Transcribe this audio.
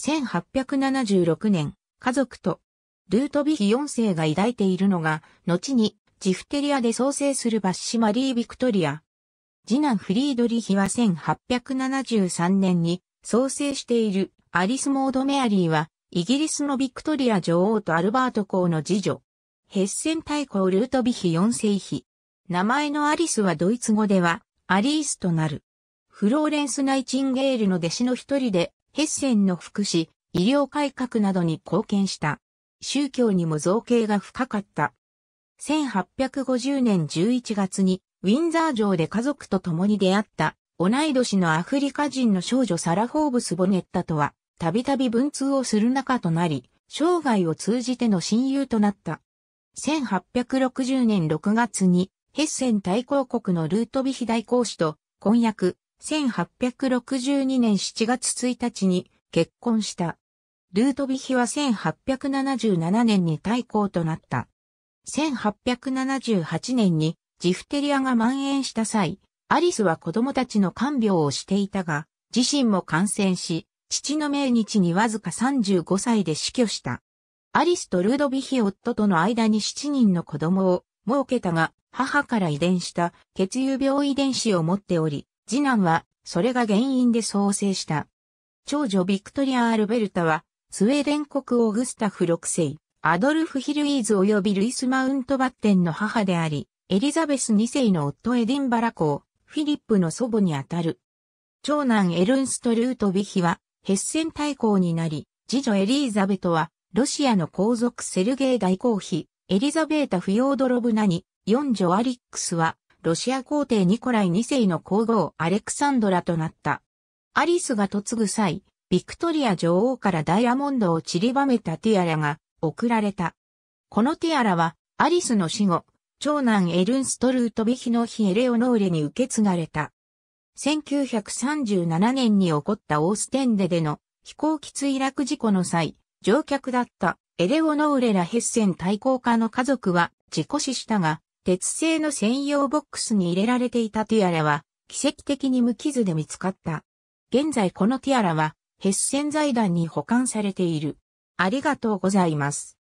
1876年、家族と、ルートビヒ4世が抱いているのが、後に、ジフテリアで創生するバッシマリー・ビクトリア。次男フリードリヒは1873年に創生しているアリス・モード・メアリーは、イギリスのビクトリア女王とアルバート公の次女。ヘッセン大公ルートビヒ4世妃。名前のアリスはドイツ語では、アリースとなる。フローレンス・ナイチンゲールの弟子の一人で、ヘッセンの福祉、医療改革などに貢献した。宗教にも造形が深かった。1850年11月にウィンザー城で家族と共に出会った同い年のアフリカ人の少女サラ・ホーブス・ボネッタとはたびたび文通をする仲となり、生涯を通じての親友となった。1860年6月にヘッセン大公国のルートビヒ大公使と婚約、1862年7月1日に結婚した。ルートビヒは1877年に対抗となった。1878年にジフテリアが蔓延した際、アリスは子供たちの看病をしていたが、自身も感染し、父の命日にわずか35歳で死去した。アリスとルードビヒ夫との間に7人の子供を設けたが、母から遺伝した血友病遺伝子を持っており、次男は、それが原因で創生した。長女ビクトリア・アルベルタは、スウェーデン国王グスタフ6世、アドルフ・ヒルイーズ及びルイス・マウントバッテンの母であり、エリザベス2世の夫エディンバラ公、フィリップの祖母にあたる。長男エルンスト・ルート・ビヒは、ヘッセン大公になり、次女エリーザベトは、ロシアの皇族セルゲイ大公妃、エリザベータ・フィオードロブナに、四女アリックスは、ロシア皇帝ニコライ2世の皇后アレクサンドラとなった。アリスが嫁ぐ際、ビクトリア女王からダイヤモンドを散りばめたティアラが贈られた。このティアラは、アリスの死後、長男エルンストルートビヒの日エレオノーレに受け継がれた。1937年に起こったオーステンデでの飛行機墜落事故の際、乗客だったエレオノーレラ・ヘッセン対抗家の家族は事故死したが、鉄製の専用ボックスに入れられていたティアラは、奇跡的に無傷で見つかった。現在このティアラは、ヘッセン財団に保管されている。ありがとうございます。